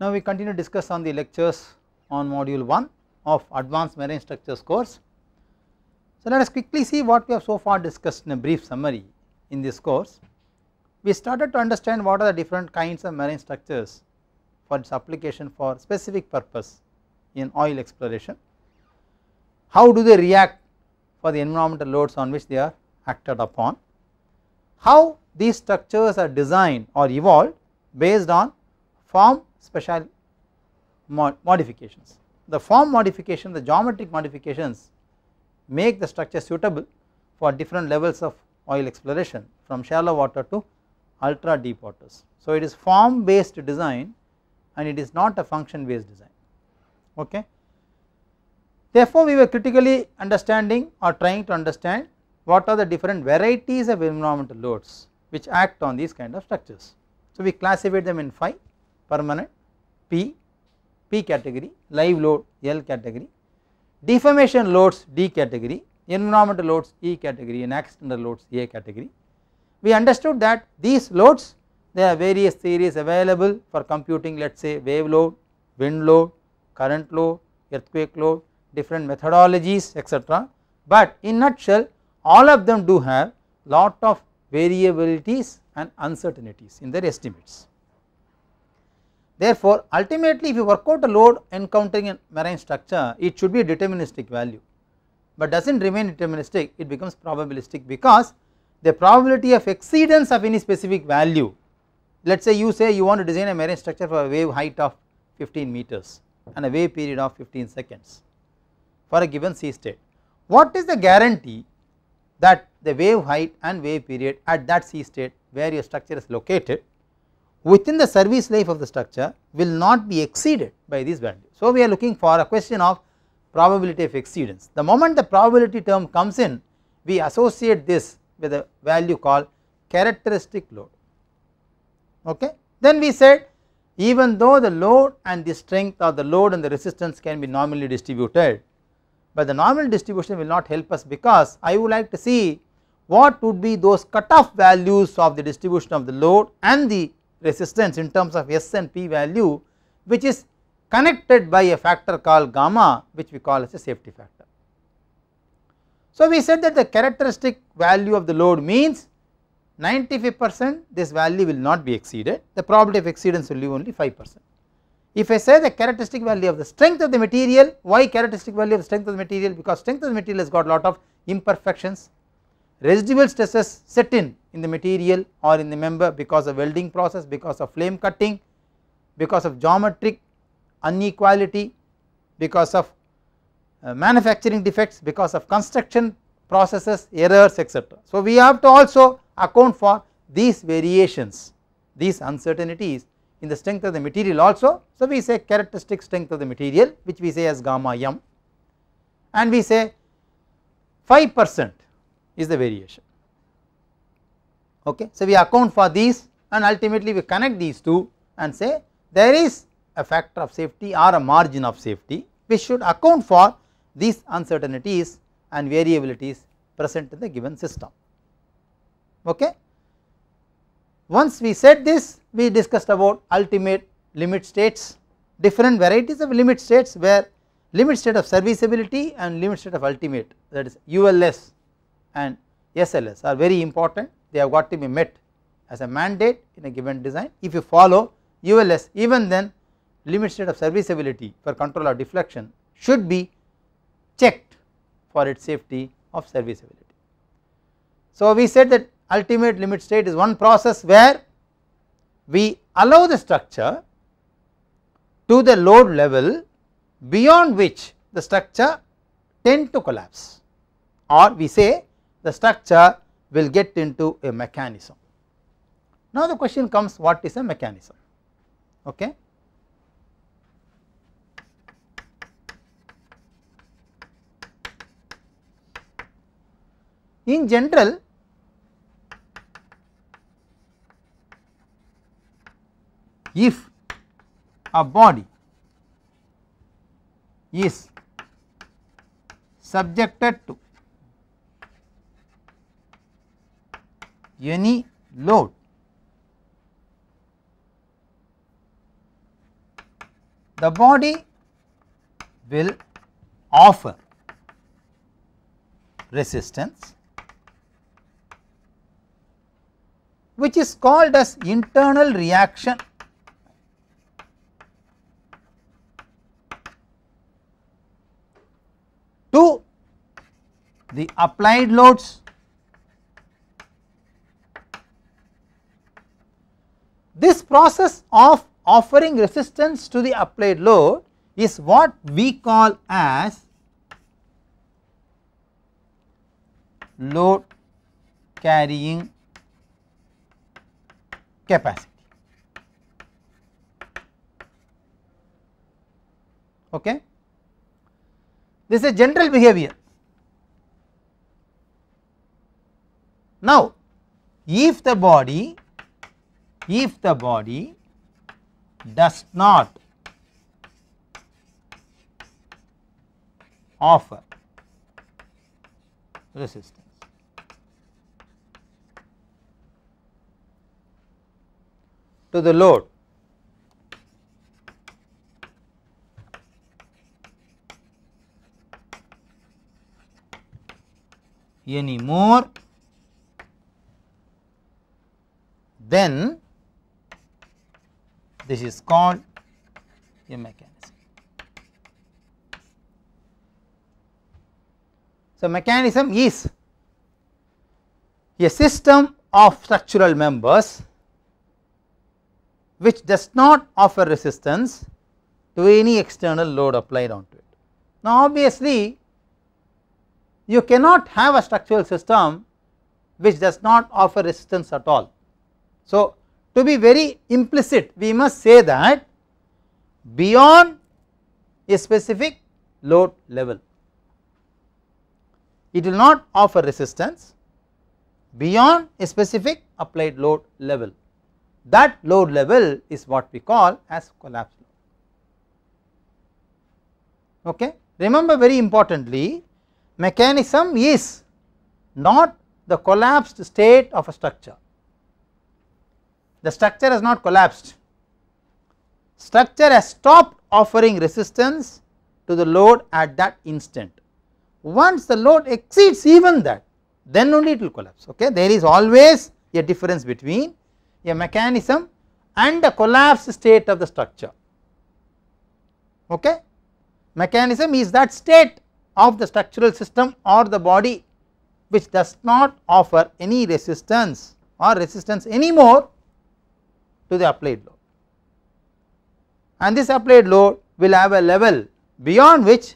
Now, we continue to discuss on the lectures on module 1 of advanced marine structures course. So, let us quickly see what we have so far discussed in a brief summary in this course. We started to understand what are the different kinds of marine structures for its application for specific purpose in oil exploration. How do they react for the environmental loads on which they are acted upon? How these structures are designed or evolved based on form special mod modifications. The form modification, the geometric modifications make the structure suitable for different levels of oil exploration from shallow water to ultra deep waters. So it is form based design and it is not a function based design okay. Therefore we were critically understanding or trying to understand what are the different varieties of environmental loads which act on these kind of structures. So we classify them in 5 permanent P, P category, live load L category, deformation loads D category, environmental loads E category and accidental loads A category. We understood that these loads there are various theories available for computing let us say wave load, wind load, current load, earthquake load, different methodologies etc. But in nutshell all of them do have lot of variabilities and uncertainties in their estimates. Therefore, ultimately if you work out a load encountering a marine structure it should be a deterministic value but does not remain deterministic it becomes probabilistic because the probability of exceedance of any specific value let us say you say you want to design a marine structure for a wave height of 15 meters and a wave period of 15 seconds for a given sea state. What is the guarantee that the wave height and wave period at that sea state where your structure is located within the service life of the structure will not be exceeded by these values. So, we are looking for a question of probability of exceedance. The moment the probability term comes in we associate this with a value called characteristic load okay. Then we said even though the load and the strength or the load and the resistance can be normally distributed but the normal distribution will not help us because I would like to see what would be those cutoff values of the distribution of the load and the resistance in terms of S and P value which is connected by a factor called gamma which we call as a safety factor. So, we said that the characteristic value of the load means 95 percent this value will not be exceeded the probability of exceedance will be only 5 percent. If I say the characteristic value of the strength of the material why characteristic value of strength of the material because strength of the material has got lot of imperfections residual stresses set in in the material or in the member because of welding process, because of flame cutting, because of geometric inequality, because of uh, manufacturing defects, because of construction processes, errors etc. So, we have to also account for these variations, these uncertainties in the strength of the material also. So, we say characteristic strength of the material which we say as gamma m and we say 5 percent is the variation okay. So, we account for these and ultimately we connect these two and say there is a factor of safety or a margin of safety which should account for these uncertainties and variabilities present in the given system. Okay. Once we said this we discussed about ultimate limit states different varieties of limit states where limit state of serviceability and limit state of ultimate that is ULS and SLS are very important they have got to be met as a mandate in a given design. If you follow ULS even then limit state of serviceability for control of deflection should be checked for its safety of serviceability. So we said that ultimate limit state is one process where we allow the structure to the load level beyond which the structure tend to collapse or we say the structure will get into a mechanism. Now the question comes what is a mechanism okay. In general if a body is subjected to any load the body will offer resistance which is called as internal reaction to the applied loads This process of offering resistance to the applied load is what we call as load carrying capacity. Okay. This is general behavior. Now, if the body if the body does not offer resistance. to the load any more, then this is called a mechanism. So, mechanism is a system of structural members which does not offer resistance to any external load applied onto it. Now, obviously, you cannot have a structural system which does not offer resistance at all. So, to be very implicit we must say that beyond a specific load level it will not offer resistance beyond a specific applied load level that load level is what we call as collapse load okay remember very importantly mechanism is not the collapsed state of a structure the structure has not collapsed. Structure has stopped offering resistance to the load at that instant. Once the load exceeds even that, then only it will collapse. Okay, There is always a difference between a mechanism and the collapsed state of the structure. Okay. Mechanism is that state of the structural system or the body which does not offer any resistance or resistance anymore to the applied load and this applied load will have a level beyond which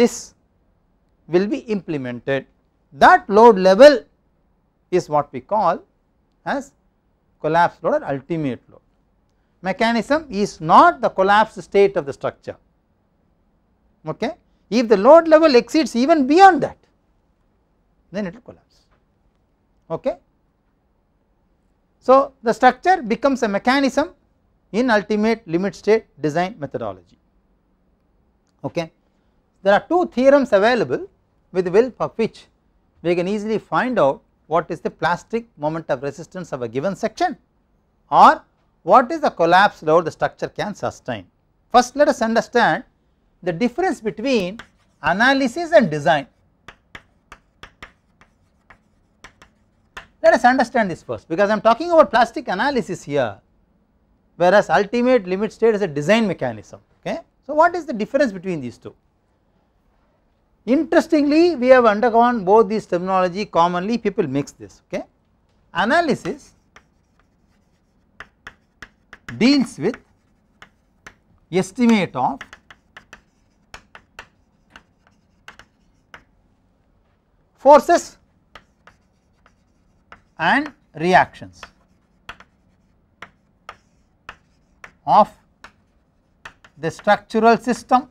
this will be implemented that load level is what we call as collapse load or ultimate load. Mechanism is not the collapsed state of the structure okay if the load level exceeds even beyond that then it will collapse okay so, the structure becomes a mechanism in ultimate limit state design methodology. Okay. There are two theorems available with the help of which we can easily find out what is the plastic moment of resistance of a given section or what is the collapse load the structure can sustain. First let us understand the difference between analysis and design. Let us understand this first because I am talking about plastic analysis here whereas ultimate limit state is a design mechanism okay. So what is the difference between these two? Interestingly we have undergone both these terminology commonly people mix this okay. Analysis deals with estimate of forces and reactions of the structural system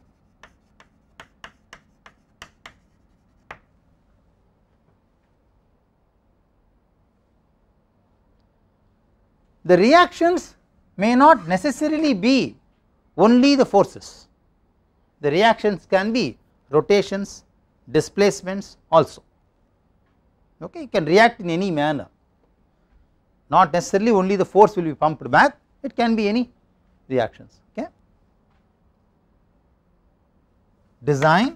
the reactions may not necessarily be only the forces. The reactions can be rotations, displacements also. Okay, you can react in any manner not necessarily only the force will be pumped back it can be any reactions okay. Design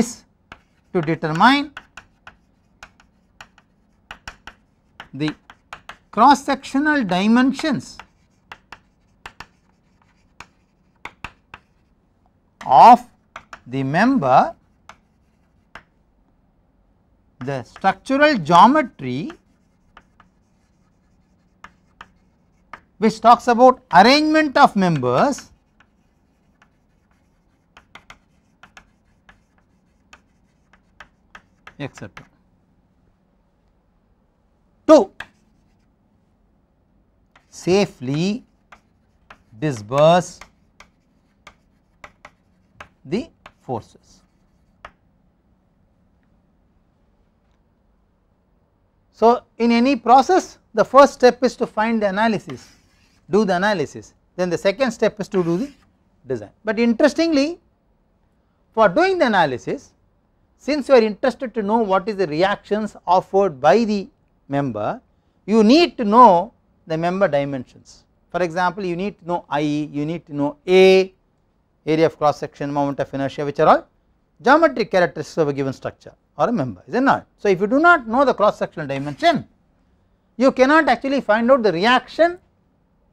is to determine the cross sectional dimensions of the member the structural geometry which talks about arrangement of members etc. to Safely disperse the forces. So, in any process the first step is to find the analysis do the analysis then the second step is to do the design. But interestingly for doing the analysis since you are interested to know what is the reactions offered by the member you need to know the member dimensions. For example, you need to know IE, you need to know A, area of cross section, moment of inertia which are all geometric characteristics of a given structure or a member is it not. So, if you do not know the cross sectional dimension you cannot actually find out the reaction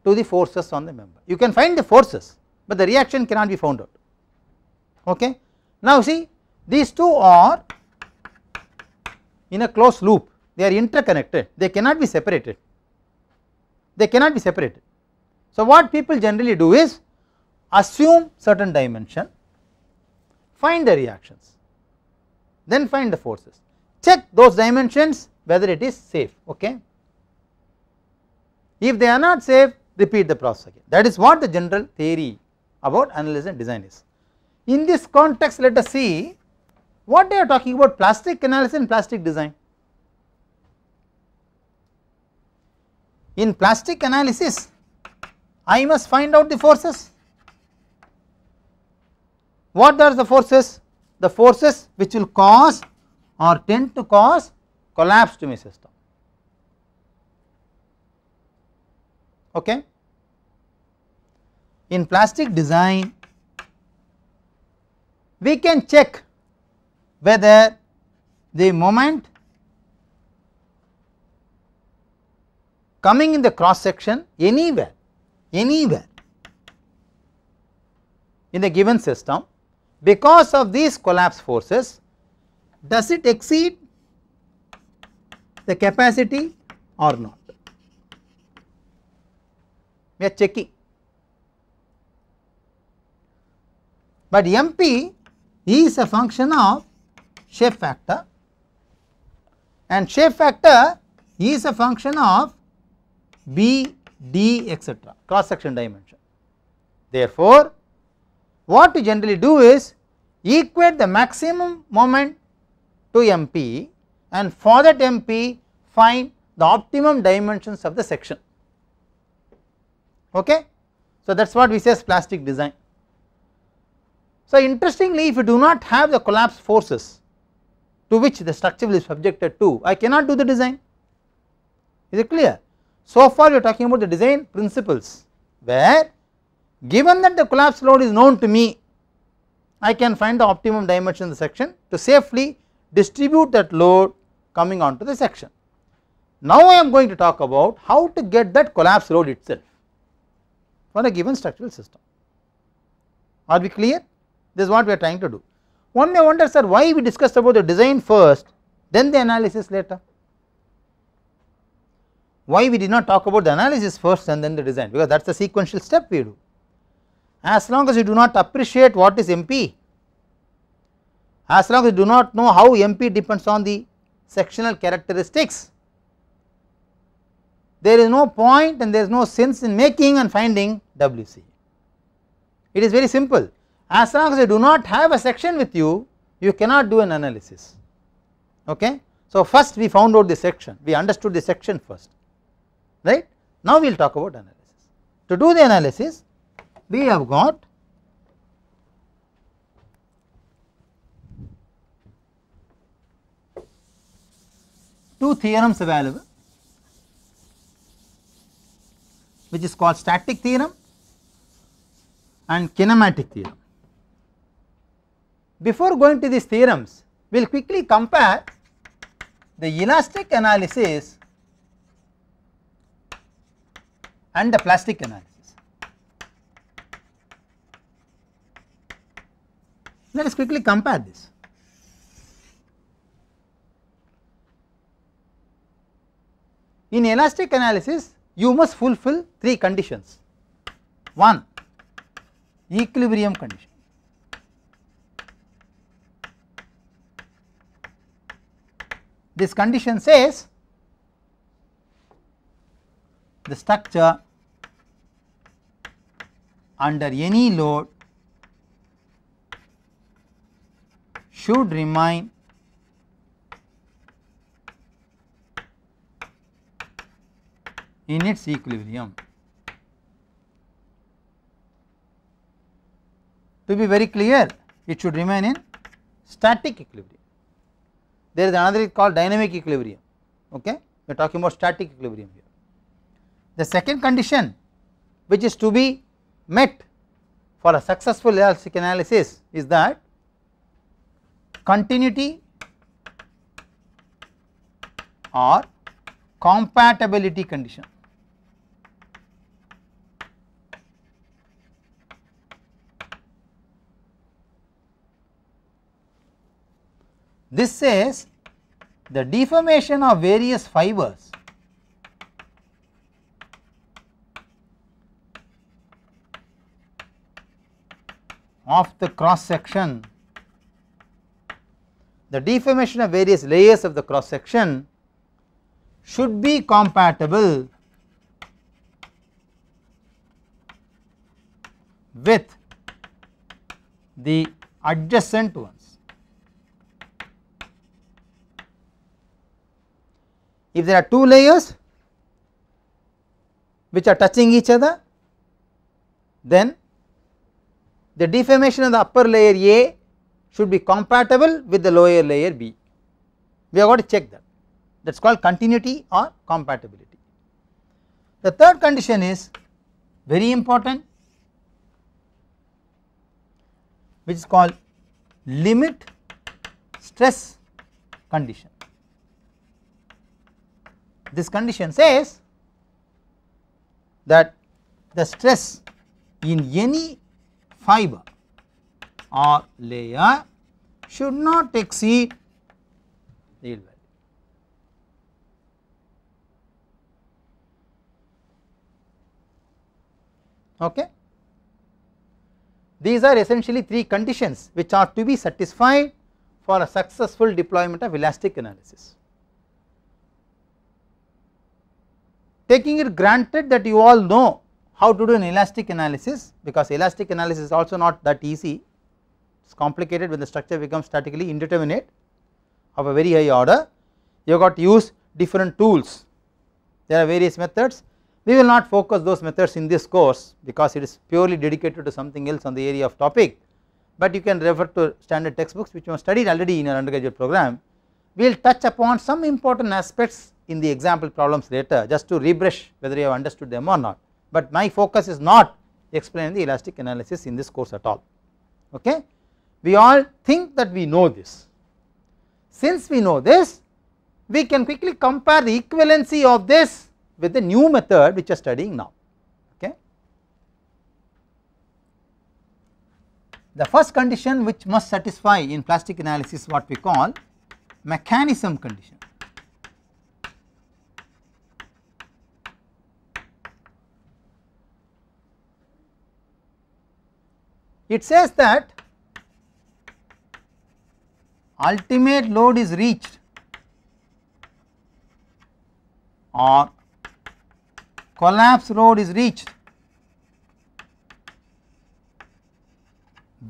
to the forces on the member. You can find the forces but the reaction cannot be found out okay. Now see these two are in a closed loop they are interconnected they cannot be separated they cannot be separated. So what people generally do is assume certain dimension find the reactions then find the forces check those dimensions whether it is safe okay. If they are not safe repeat the process again. That is what the general theory about analysis and design is. In this context let us see what they are talking about plastic analysis and plastic design. In plastic analysis I must find out the forces. What are the forces? The forces which will cause or tend to cause collapse to my system okay in plastic design we can check whether the moment coming in the cross section anywhere anywhere in the given system because of these collapse forces does it exceed the capacity or not we are checking but MP is a function of shape factor and shape factor is a function of B, D etc. cross section dimension. Therefore, what we generally do is equate the maximum moment to MP and for that MP find the optimum dimensions of the section. Okay? So, that is what we say as plastic design. So, interestingly if you do not have the collapse forces to which the structure is subjected to I cannot do the design is it clear. So far you are talking about the design principles where given that the collapse load is known to me I can find the optimum dimension of the section to safely distribute that load coming onto the section. Now I am going to talk about how to get that collapse load itself for a given structural system. Are we clear? this is what we are trying to do. One may wonder sir why we discussed about the design first then the analysis later, why we did not talk about the analysis first and then the design because that is the sequential step we do. As long as you do not appreciate what is MP, as long as you do not know how MP depends on the sectional characteristics, there is no point and there is no sense in making and finding WC. It is very simple as long as you do not have a section with you you cannot do an analysis okay. So first we found out the section we understood the section first right now we will talk about analysis. To do the analysis we have got two theorems available which is called static theorem and kinematic theorem. Before going to these theorems, we will quickly compare the elastic analysis and the plastic analysis. Let us quickly compare this. In elastic analysis, you must fulfill three conditions. One, equilibrium condition. This condition says the structure under any load should remain in its equilibrium. To be very clear, it should remain in static equilibrium there is another called dynamic equilibrium okay we are talking about static equilibrium here. The second condition which is to be met for a successful elastic analysis is that continuity or compatibility condition This says the deformation of various fibers of the cross section, the deformation of various layers of the cross section should be compatible with the adjacent one. If there are two layers which are touching each other, then the deformation of the upper layer A should be compatible with the lower layer B. We have got to check that, that is called continuity or compatibility. The third condition is very important which is called limit stress condition this condition says that the stress in any fiber or layer should not exceed the yield value. Okay. These are essentially three conditions which are to be satisfied for a successful deployment of elastic analysis. taking it granted that you all know how to do an elastic analysis because elastic analysis is also not that easy it is complicated when the structure becomes statically indeterminate of a very high order you have got to use different tools there are various methods we will not focus those methods in this course because it is purely dedicated to something else on the area of topic but you can refer to standard textbooks which you have studied already in your undergraduate program we will touch upon some important aspects in the example problems later just to refresh whether you have understood them or not, but my focus is not explaining the elastic analysis in this course at all. Okay. We all think that we know this. Since we know this, we can quickly compare the equivalency of this with the new method which we are studying now. Okay. The first condition which must satisfy in plastic analysis what we call mechanism condition. It says that ultimate load is reached or collapse load is reached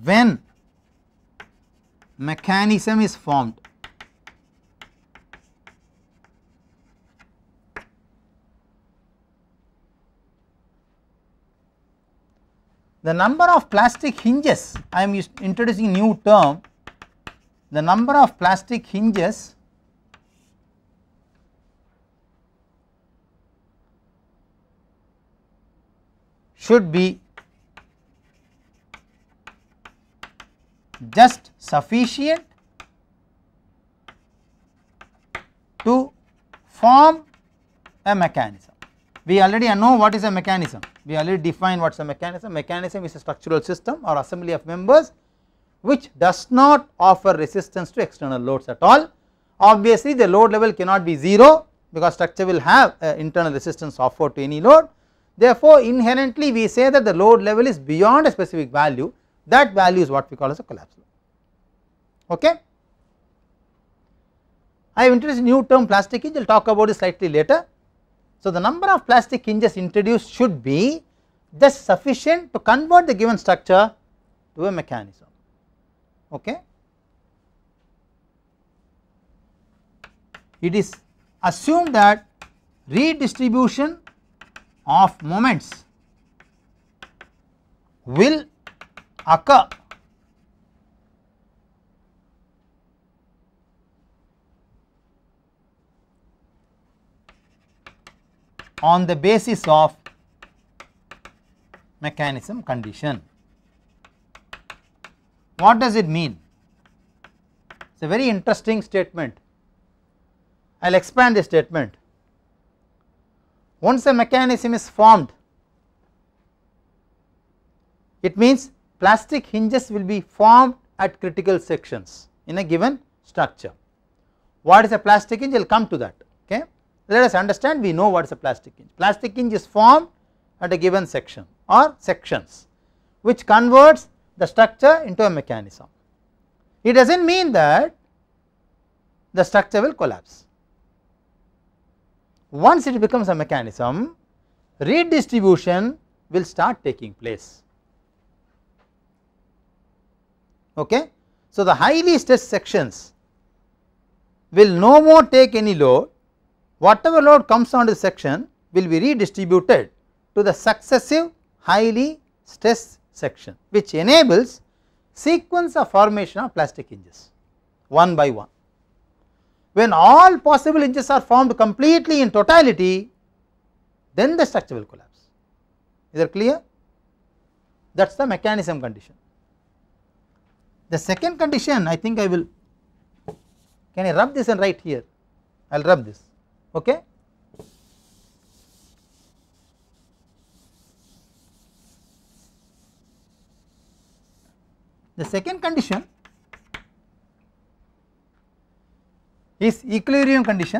when mechanism is formed. the number of plastic hinges I am introducing new term the number of plastic hinges should be just sufficient to form a mechanism. We already know what is a mechanism we already defined what is a mechanism. Mechanism is a structural system or assembly of members which does not offer resistance to external loads at all. Obviously, the load level cannot be 0 because structure will have uh, internal resistance offered to any load. Therefore, inherently we say that the load level is beyond a specific value that value is what we call as a collapse load. Okay. I have introduced new term plastic we will talk about it slightly later. So, the number of plastic hinges introduced should be just sufficient to convert the given structure to a mechanism. Okay. It is assumed that redistribution of moments will occur on the basis of mechanism condition. What does it mean? It is a very interesting statement. I will expand the statement. Once a mechanism is formed, it means plastic hinges will be formed at critical sections in a given structure. What is a plastic hinge? I will come to that. Okay. Let us understand we know what is a plastic hinge. Plastic hinge is formed at a given section or sections which converts the structure into a mechanism. It does not mean that the structure will collapse. Once it becomes a mechanism, redistribution will start taking place. Okay? So, the highly stressed sections will no more take any load whatever load comes on this section will be redistributed to the successive highly stressed section which enables sequence of formation of plastic hinges one by one. When all possible hinges are formed completely in totality then the structure will collapse is that clear that is the mechanism condition. The second condition I think I will can I rub this and write here I will rub this okay. The second condition is equilibrium condition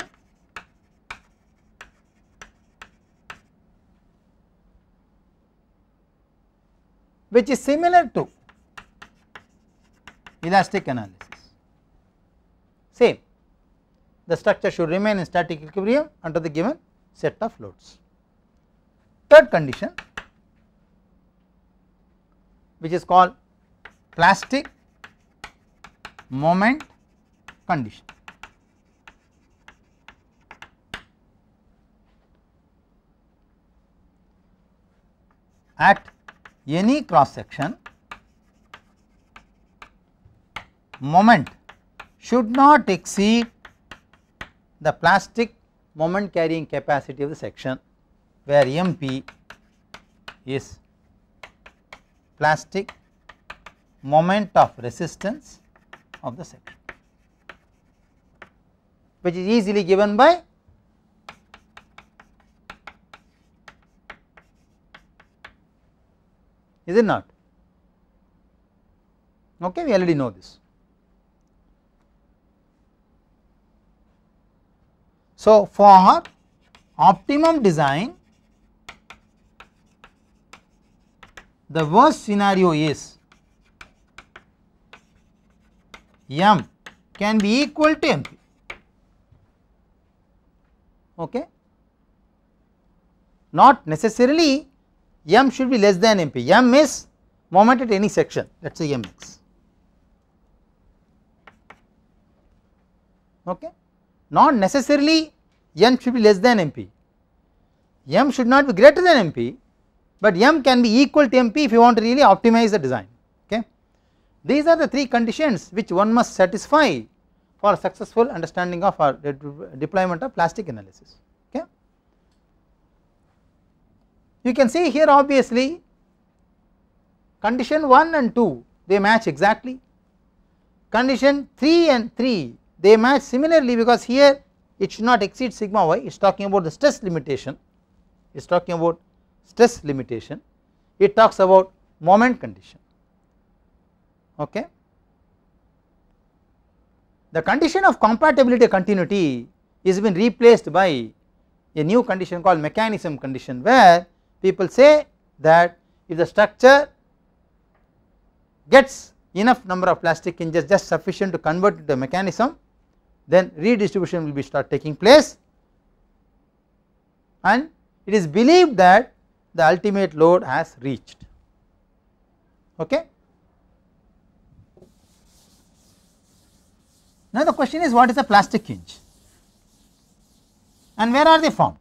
which is similar to elastic analysis same the structure should remain in static equilibrium under the given set of loads. Third condition which is called plastic moment condition. At any cross section moment should not exceed the plastic moment carrying capacity of the section where MP is plastic moment of resistance of the section which is easily given by is it not okay we already know this So, for optimum design the worst scenario is m can be equal to mp okay not necessarily m should be less than mp m is moment at any section let us say mx okay not necessarily m should be less than mp, m should not be greater than mp, but m can be equal to mp if you want to really optimize the design. Okay. These are the three conditions which one must satisfy for successful understanding of our deployment of plastic analysis. Okay. You can see here obviously condition 1 and 2 they match exactly, condition 3 and 3 they match similarly because here it should not exceed sigma y it is talking about the stress limitation it is talking about stress limitation it talks about moment condition okay the condition of compatibility continuity is been replaced by a new condition called mechanism condition where people say that if the structure gets enough number of plastic hinges just sufficient to convert the mechanism then redistribution will be start taking place and it is believed that the ultimate load has reached okay. Now the question is what is a plastic hinge and where are they formed?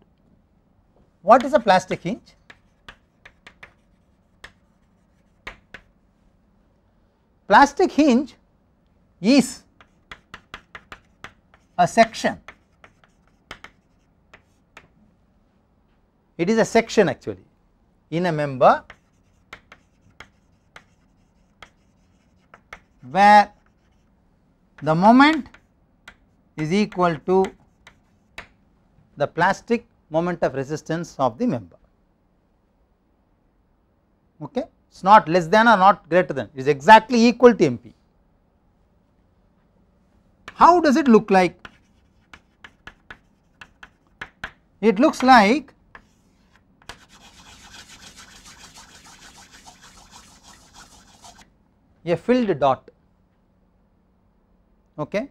What is a plastic hinge? Plastic hinge is a section. It is a section actually in a member where the moment is equal to the plastic moment of resistance of the member. Okay. It is not less than or not greater than, it is exactly equal to MP. How does it look like? it looks like a filled dot. Okay.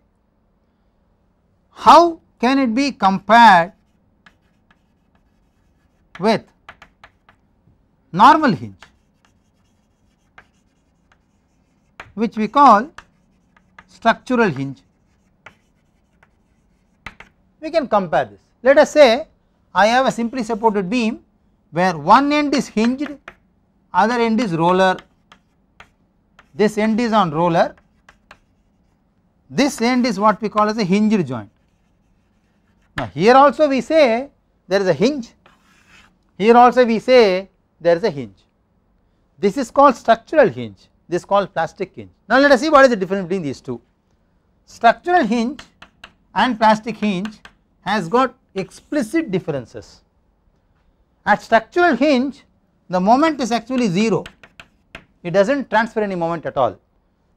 How can it be compared with normal hinge which we call structural hinge. We can compare this. Let us say I have a simply supported beam where one end is hinged, other end is roller, this end is on roller, this end is what we call as a hinged joint. Now here also we say there is a hinge, here also we say there is a hinge. This is called structural hinge, this is called plastic hinge. Now let us see what is the difference between these two. Structural hinge and plastic hinge has got explicit differences. At structural hinge the moment is actually 0, it does not transfer any moment at all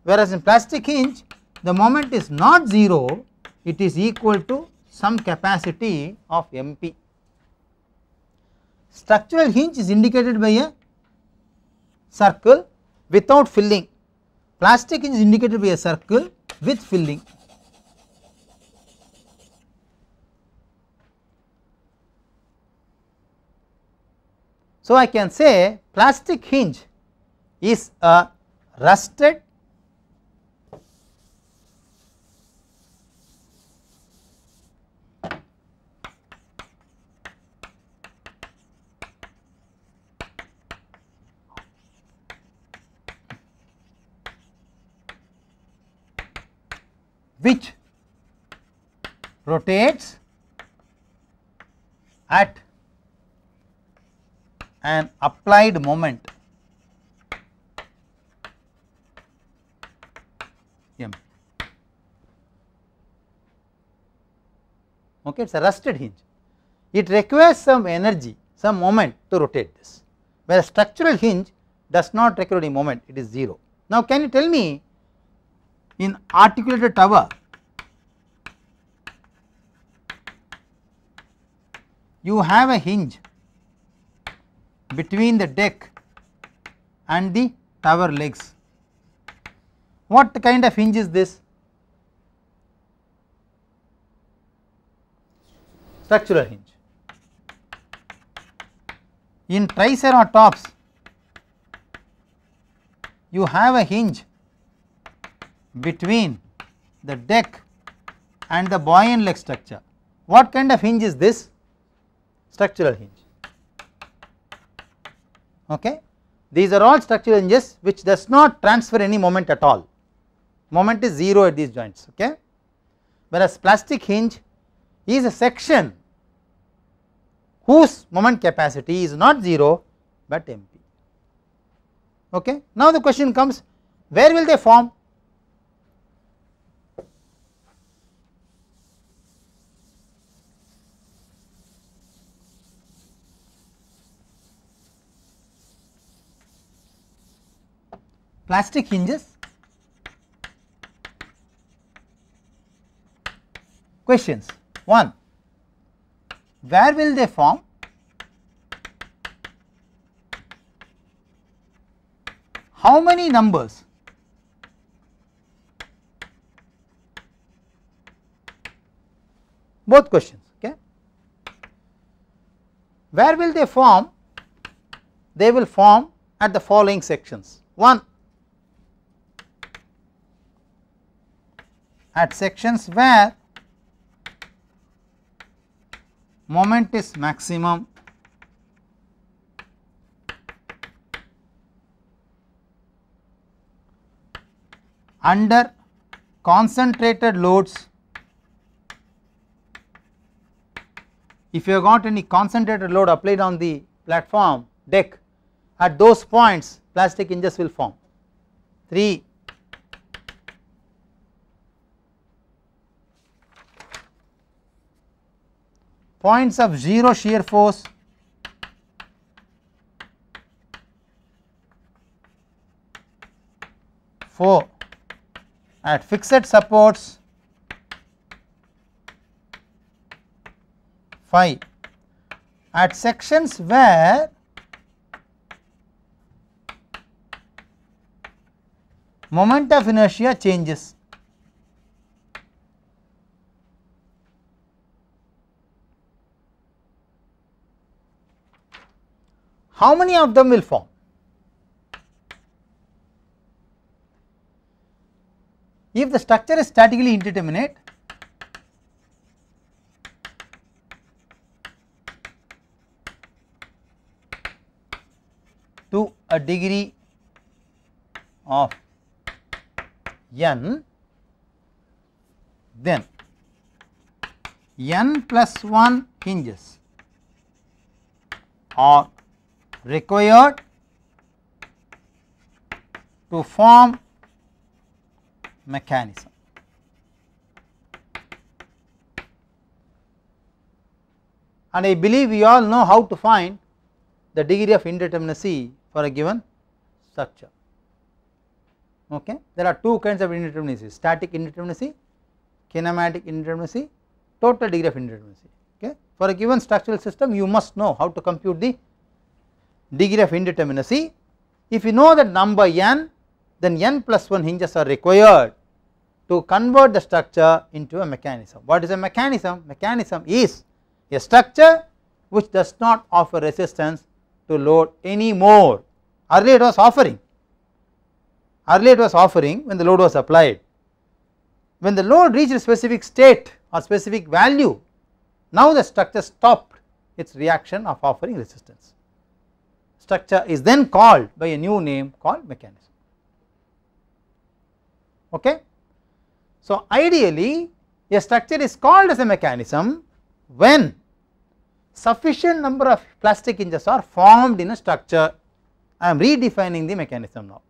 whereas in plastic hinge the moment is not 0, it is equal to some capacity of MP. Structural hinge is indicated by a circle without filling, plastic hinge is indicated by a circle with filling. So, I can say plastic hinge is a rusted which rotates at an applied moment M. Okay, it is a rusted hinge. It requires some energy, some moment to rotate this, whereas structural hinge does not require any moment, it is 0. Now, can you tell me in articulated tower you have a hinge between the deck and the tower legs. What kind of hinge is this? Structural hinge. In triceratops, you have a hinge between the deck and the buoyant leg structure. What kind of hinge is this? Structural hinge okay. These are all structural hinges which does not transfer any moment at all, moment is 0 at these joints okay. Whereas plastic hinge is a section whose moment capacity is not 0 but MP okay. Now the question comes where will they form plastic hinges questions. 1. Where will they form? How many numbers? Both questions. Okay. Where will they form? They will form at the following sections. 1. at sections where moment is maximum under concentrated loads if you have got any concentrated load applied on the platform deck at those points plastic hinges will form 3 points of 0 shear force four at fixed supports 5 at sections where moment of inertia changes how many of them will form? If the structure is statically indeterminate, to a degree of n, then n plus 1 hinges or required to form mechanism. And I believe we all know how to find the degree of indeterminacy for a given structure. Okay. There are two kinds of indeterminacy, static indeterminacy, kinematic indeterminacy, total degree of indeterminacy. Okay. For a given structural system, you must know how to compute the degree of indeterminacy. If you know that number n then n plus 1 hinges are required to convert the structure into a mechanism. What is a mechanism? Mechanism is a structure which does not offer resistance to load any more, Earlier it was offering, earlier it was offering when the load was applied. When the load reached a specific state or specific value, now the structure stopped its reaction of offering resistance structure is then called by a new name called mechanism. Okay. So, ideally a structure is called as a mechanism when sufficient number of plastic hinges are formed in a structure. I am redefining the mechanism now.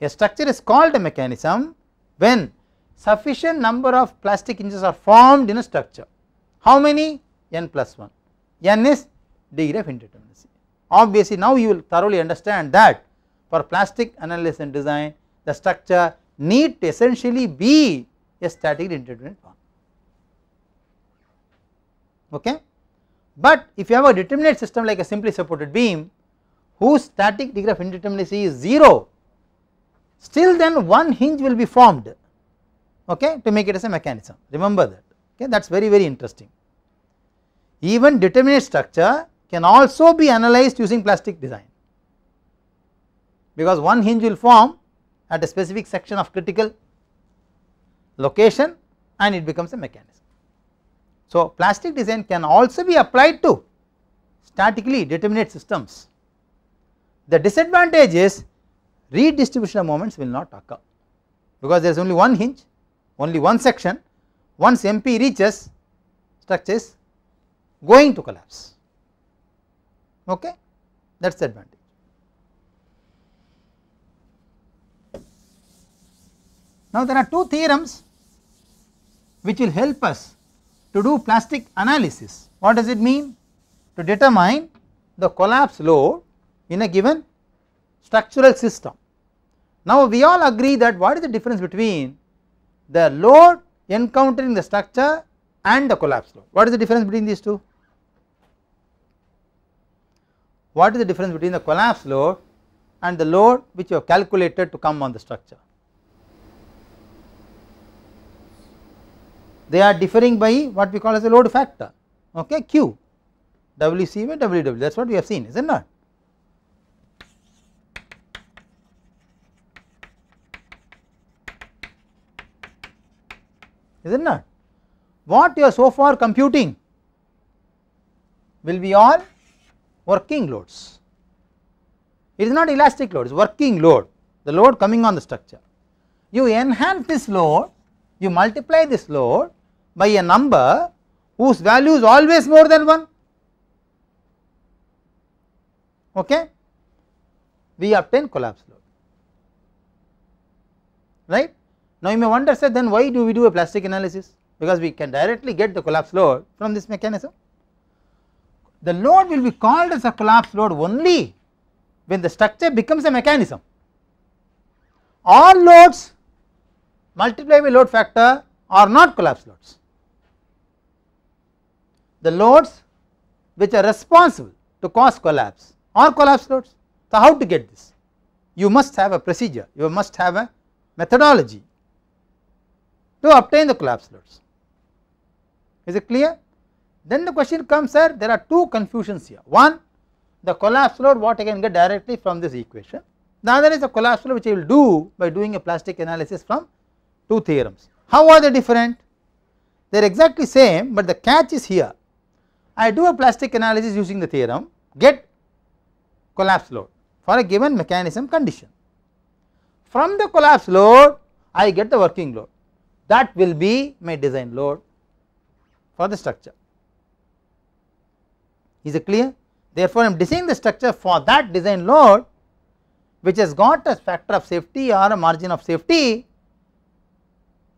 A structure is called a mechanism when sufficient number of plastic hinges are formed in a structure. How many? n plus 1. n is degree of indeterminacy obviously now you will thoroughly understand that for plastic analysis and design the structure need to essentially be a statically indeterminate. one okay. But if you have a determinate system like a simply supported beam whose static degree of indeterminacy is 0 still then one hinge will be formed okay to make it as a mechanism remember that okay that is very very interesting. Even determinate structure can also be analyzed using plastic design because one hinge will form at a specific section of critical location and it becomes a mechanism. So, plastic design can also be applied to statically determinate systems. The disadvantage is redistribution of moments will not occur because there is only one hinge, only one section. Once MP reaches, structure is going to collapse okay that is the advantage. Now there are two theorems which will help us to do plastic analysis. What does it mean? To determine the collapse load in a given structural system. Now we all agree that what is the difference between the load encountering the structure and the collapse load? What is the difference between these two? what is the difference between the collapse load and the load which you have calculated to come on the structure. They are differing by what we call as a load factor okay Q WC by WW that is what we have seen is it not. Is it not? What you are so far computing will be all working loads. It is not elastic load, it is working load, the load coming on the structure. You enhance this load, you multiply this load by a number whose value is always more than 1. Okay? We obtain collapse load. Right? Now you may wonder, sir, then why do we do a plastic analysis? Because we can directly get the collapse load from this mechanism the load will be called as a collapse load only when the structure becomes a mechanism. All loads multiplied by load factor are not collapse loads. The loads which are responsible to cause collapse are collapse loads. So, how to get this? You must have a procedure, you must have a methodology to obtain the collapse loads. Is it clear? Then the question comes sir there are two confusions here one the collapse load what I can get directly from this equation the other is the collapse load which I will do by doing a plastic analysis from two theorems. How are they different? They are exactly same but the catch is here I do a plastic analysis using the theorem get collapse load for a given mechanism condition. From the collapse load I get the working load that will be my design load for the structure. Is it clear? Therefore, I am designing the structure for that design load which has got a factor of safety or a margin of safety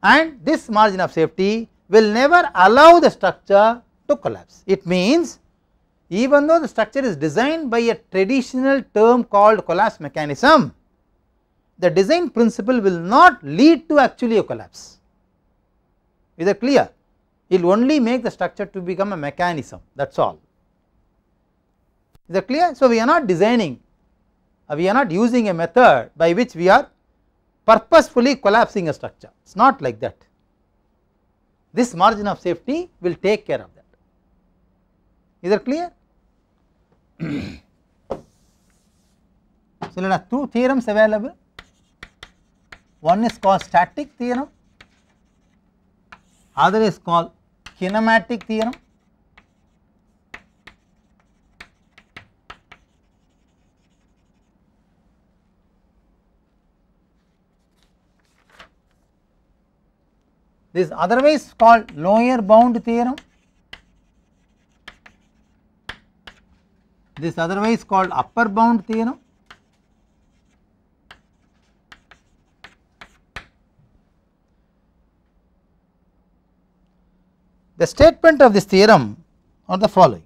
and this margin of safety will never allow the structure to collapse. It means even though the structure is designed by a traditional term called collapse mechanism, the design principle will not lead to actually a collapse. Is it clear? It will only make the structure to become a mechanism that is all. Is that clear? So, we are not designing, uh, we are not using a method by which we are purposefully collapsing a structure, it is not like that. This margin of safety will take care of that. Is that clear? so, there are two theorems available one is called static theorem, other is called kinematic theorem. this otherwise called lower bound theorem, this otherwise called upper bound theorem. The statement of this theorem are the following.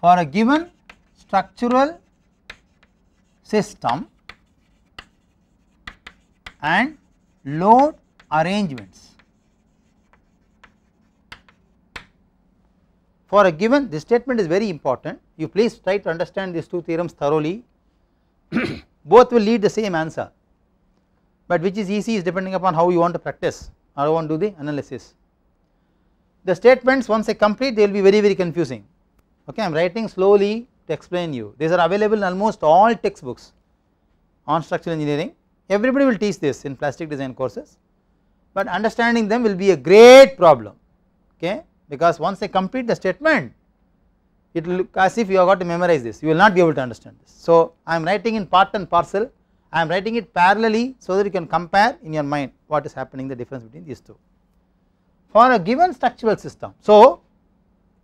for a given structural system and load arrangements. For a given this statement is very important you please try to understand these two theorems thoroughly both will lead the same answer but which is easy is depending upon how you want to practice or want to do the analysis. The statements once I complete they will be very very confusing okay I am writing slowly to explain you these are available in almost all textbooks on structural engineering everybody will teach this in plastic design courses but understanding them will be a great problem okay because once I complete the statement it will look as if you have got to memorize this you will not be able to understand this. So I am writing in part and parcel I am writing it parallelly so that you can compare in your mind what is happening the difference between these two for a given structural system. So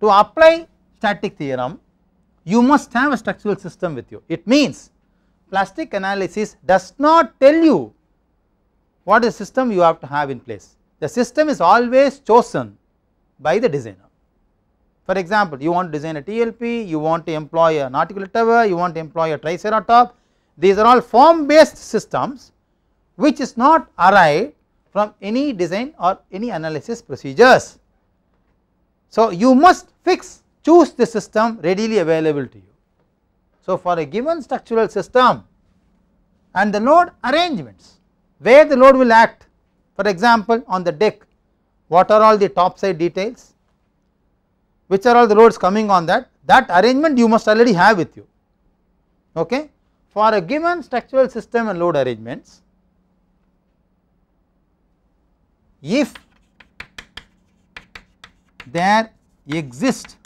to apply static theorem, you must have a structural system with you. It means plastic analysis does not tell you what is system you have to have in place. The system is always chosen by the designer. For example, you want to design a TLP, you want to employ an articulate tower, you want to employ a triceratop. These are all form based systems which is not arrived from any design or any analysis procedures. So, you must fix choose the system readily available to you. So, for a given structural system and the load arrangements where the load will act for example, on the deck what are all the top side details, which are all the loads coming on that, that arrangement you must already have with you. Okay. For a given structural system and load arrangements, if there exist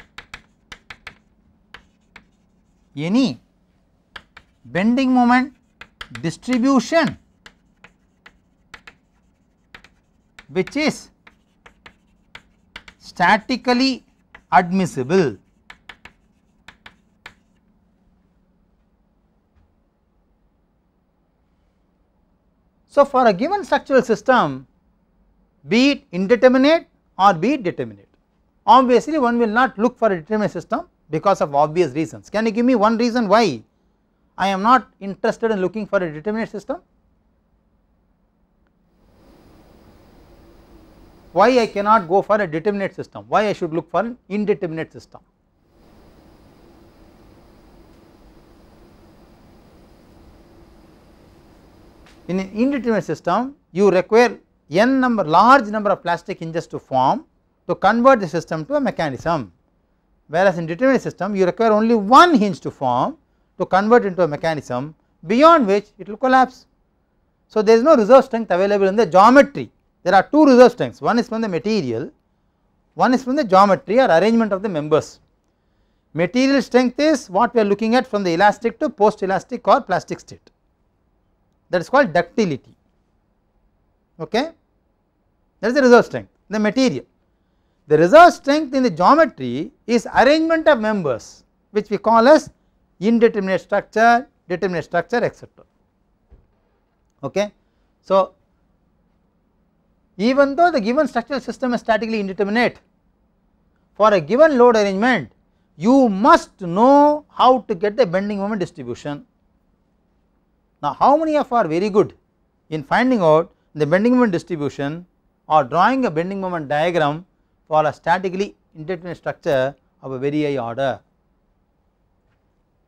any bending moment distribution which is statically admissible. So, for a given structural system be it indeterminate or be it determinate obviously one will not look for a determinate system because of obvious reasons. Can you give me one reason why I am not interested in looking for a determinate system? Why I cannot go for a determinate system? Why I should look for an indeterminate system? In an indeterminate system, you require n number large number of plastic hinges to form to convert the system to a mechanism whereas in determinate system you require only one hinge to form to convert into a mechanism beyond which it will collapse. So, there is no reserve strength available in the geometry, there are two reserve strengths one is from the material, one is from the geometry or arrangement of the members. Material strength is what we are looking at from the elastic to post elastic or plastic state that is called ductility okay that is the reserve strength the material the reserve strength in the geometry is arrangement of members which we call as indeterminate structure, determinate structure etc. Okay. So, even though the given structural system is statically indeterminate for a given load arrangement you must know how to get the bending moment distribution. Now how many of are very good in finding out the bending moment distribution or drawing a bending moment diagram for a statically indeterminate structure of a very high order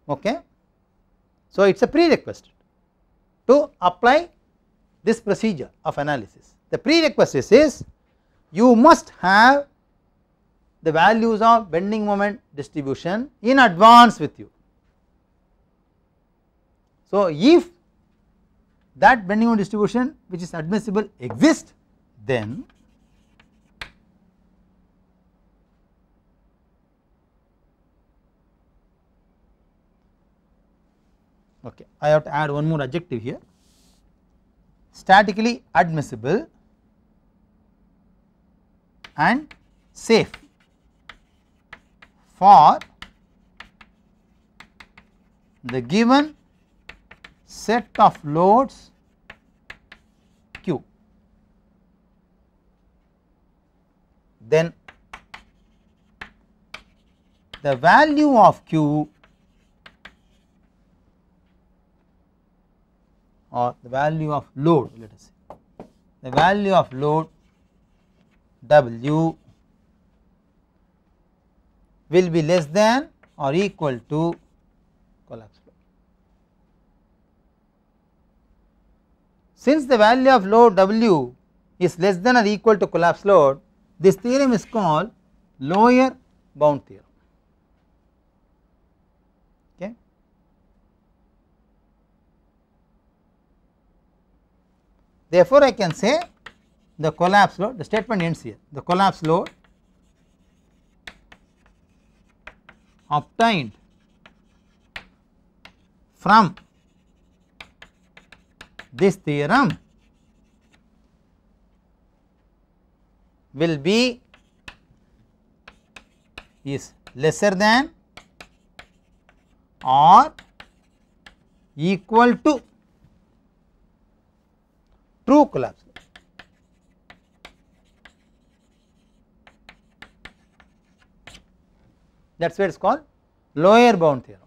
okay. So it is a prerequisite to apply this procedure of analysis. The prerequisite is you must have the values of bending moment distribution in advance with you. So if that bending moment distribution which is admissible exists then okay I have to add one more adjective here statically admissible and safe for the given set of loads Q. Then the value of Q or the value of load let us say the value of load W will be less than or equal to collapse load. Since the value of load W is less than or equal to collapse load, this theorem is called lower bound theorem. Therefore, I can say the collapse load the statement ends here the collapse load obtained from this theorem will be is lesser than or equal to true collapse. That is why it is called lower bound theorem.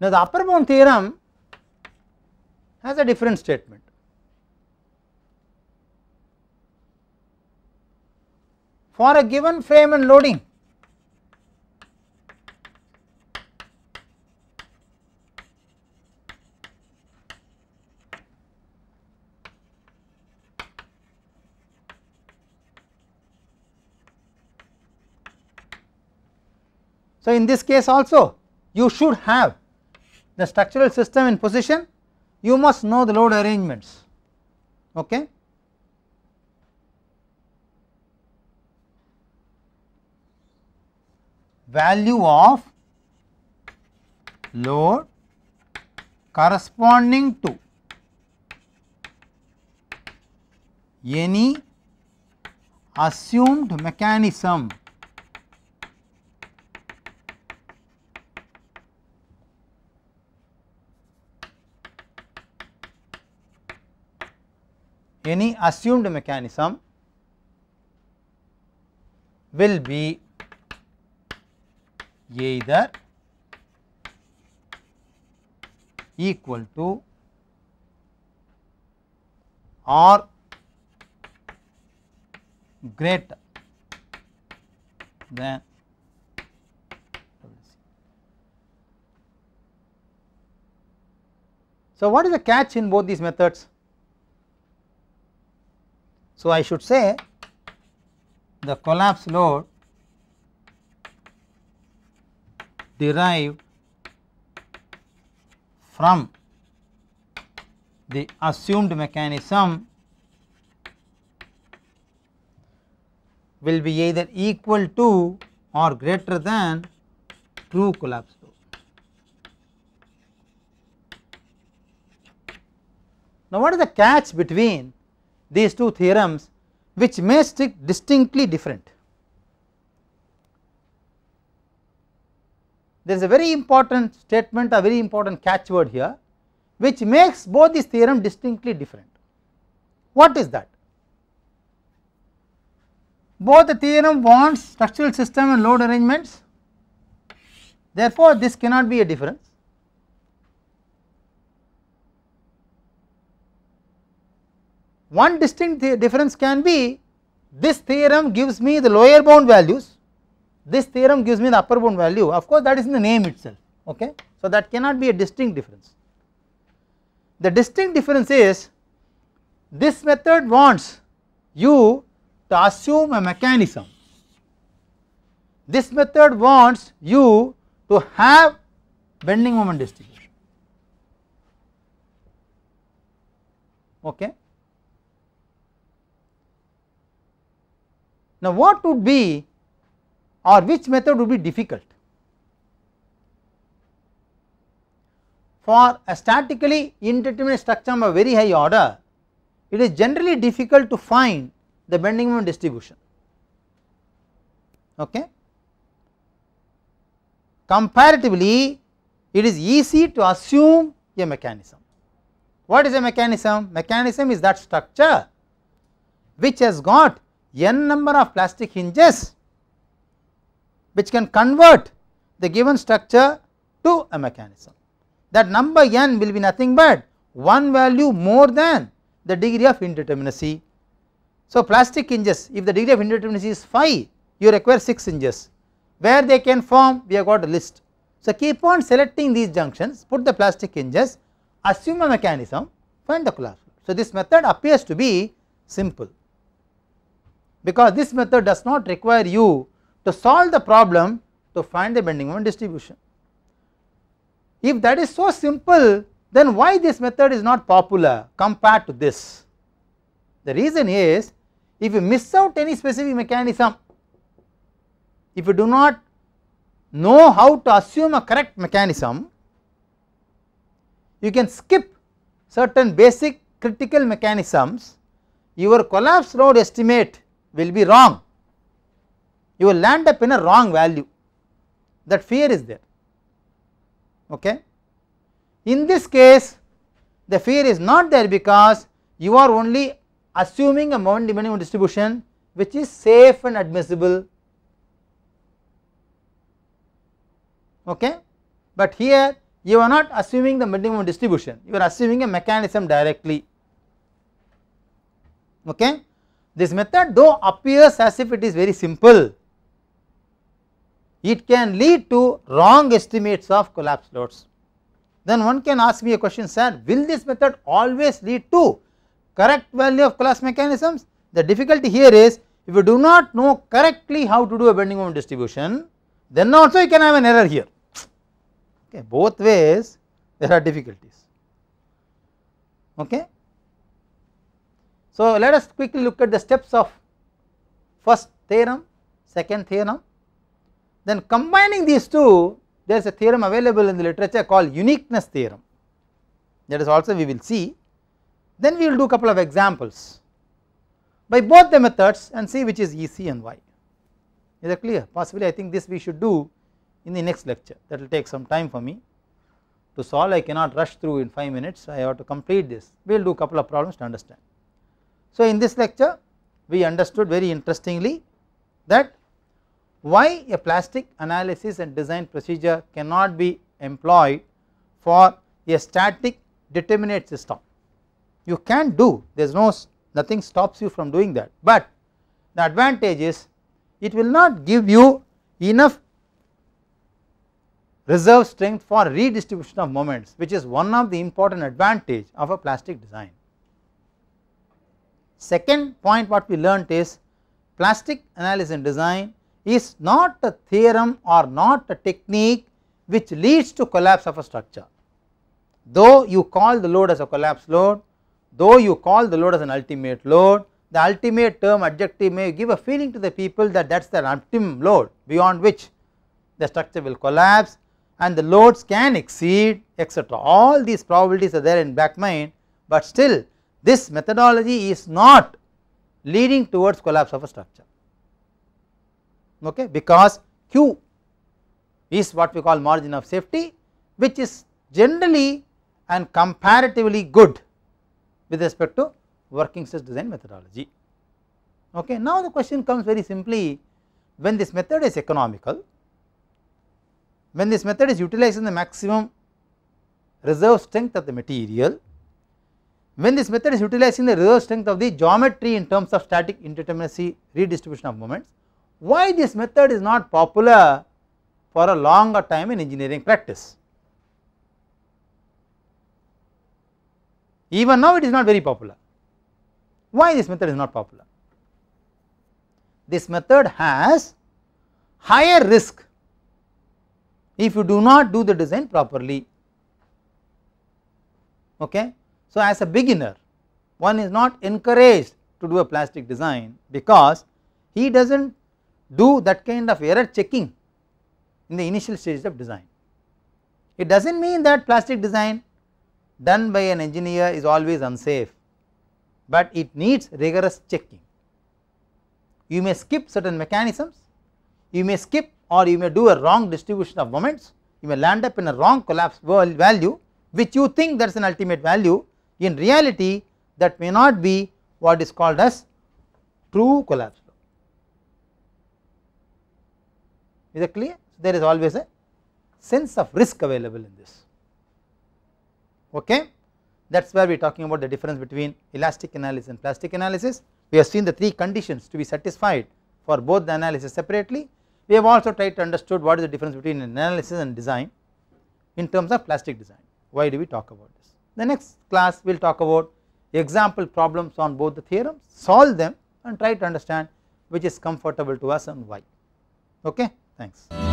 Now, the upper bound theorem has a different statement. For a given frame and loading, So, in this case also you should have the structural system in position you must know the load arrangements okay. value of load corresponding to any assumed mechanism any assumed mechanism will be either equal to or greater than So, what is the catch in both these methods? So, I should say the collapse load derived from the assumed mechanism will be either equal to or greater than true collapse load. Now, what is the catch between these two theorems which may stick distinctly different. There is a very important statement a very important catchword here which makes both these theorem distinctly different. What is that? Both the theorem wants structural system and load arrangements therefore this cannot be a difference One distinct difference can be this theorem gives me the lower bound values, this theorem gives me the upper bound value of course that is in the name itself okay. So that cannot be a distinct difference. The distinct difference is this method wants you to assume a mechanism, this method wants you to have bending moment distribution okay. Now, what would be or which method would be difficult? For a statically indeterminate structure of a very high order, it is generally difficult to find the bending moment distribution. Okay. Comparatively, it is easy to assume a mechanism. What is a mechanism? Mechanism is that structure which has got n number of plastic hinges which can convert the given structure to a mechanism. That number n will be nothing but one value more than the degree of indeterminacy. So, plastic hinges if the degree of indeterminacy is 5 you require 6 hinges where they can form we have got a list. So, keep on selecting these junctions put the plastic hinges assume a mechanism find the collapse. So, this method appears to be simple because this method does not require you to solve the problem to find the bending moment distribution. If that is so simple then why this method is not popular compared to this? The reason is if you miss out any specific mechanism, if you do not know how to assume a correct mechanism, you can skip certain basic critical mechanisms, your collapse load estimate will be wrong, you will land up in a wrong value that fear is there. Okay. In this case the fear is not there because you are only assuming a moment minimum distribution which is safe and admissible. Okay. But here you are not assuming the minimum distribution, you are assuming a mechanism directly. Okay. This method though appears as if it is very simple, it can lead to wrong estimates of collapse loads. Then one can ask me a question sir, will this method always lead to correct value of collapse mechanisms? The difficulty here is if you do not know correctly how to do a bending moment distribution, then also you can have an error here. Okay, both ways there are difficulties. Okay. So, let us quickly look at the steps of first theorem, second theorem, then combining these two there is a theorem available in the literature called uniqueness theorem that is also we will see. Then we will do couple of examples by both the methods and see which is easy and why. Is that clear? Possibly I think this we should do in the next lecture that will take some time for me to solve I cannot rush through in 5 minutes I have to complete this we will do couple of problems to understand. So, in this lecture we understood very interestingly that why a plastic analysis and design procedure cannot be employed for a static determinate system. You can do there is no nothing stops you from doing that, but the advantage is it will not give you enough reserve strength for redistribution of moments which is one of the important advantage of a plastic design. Second point what we learnt is plastic analysis and design is not a theorem or not a technique which leads to collapse of a structure. Though you call the load as a collapse load, though you call the load as an ultimate load, the ultimate term adjective may give a feeling to the people that that is the ultimate load beyond which the structure will collapse and the loads can exceed etc. All these probabilities are there in back mind, but still this methodology is not leading towards collapse of a structure okay because q is what we call margin of safety which is generally and comparatively good with respect to working stress design methodology okay now the question comes very simply when this method is economical when this method is utilized in the maximum reserve strength of the material when this method is utilizing the reserve strength of the geometry in terms of static indeterminacy redistribution of moments, why this method is not popular for a longer time in engineering practice? Even now it is not very popular. Why this method is not popular? This method has higher risk if you do not do the design properly. Okay. So, as a beginner one is not encouraged to do a plastic design because he does not do that kind of error checking in the initial stages of design. It does not mean that plastic design done by an engineer is always unsafe, but it needs rigorous checking. You may skip certain mechanisms, you may skip or you may do a wrong distribution of moments, you may land up in a wrong collapse value which you think that is an ultimate value in reality that may not be what is called as true collapse flow. Is it clear? There is always a sense of risk available in this. Okay? That is where we are talking about the difference between elastic analysis and plastic analysis. We have seen the three conditions to be satisfied for both the analysis separately. We have also tried to understood what is the difference between analysis and design in terms of plastic design. Why do we talk about this? The next class we will talk about example problems on both the theorems, solve them and try to understand which is comfortable to us and why. Okay, thanks.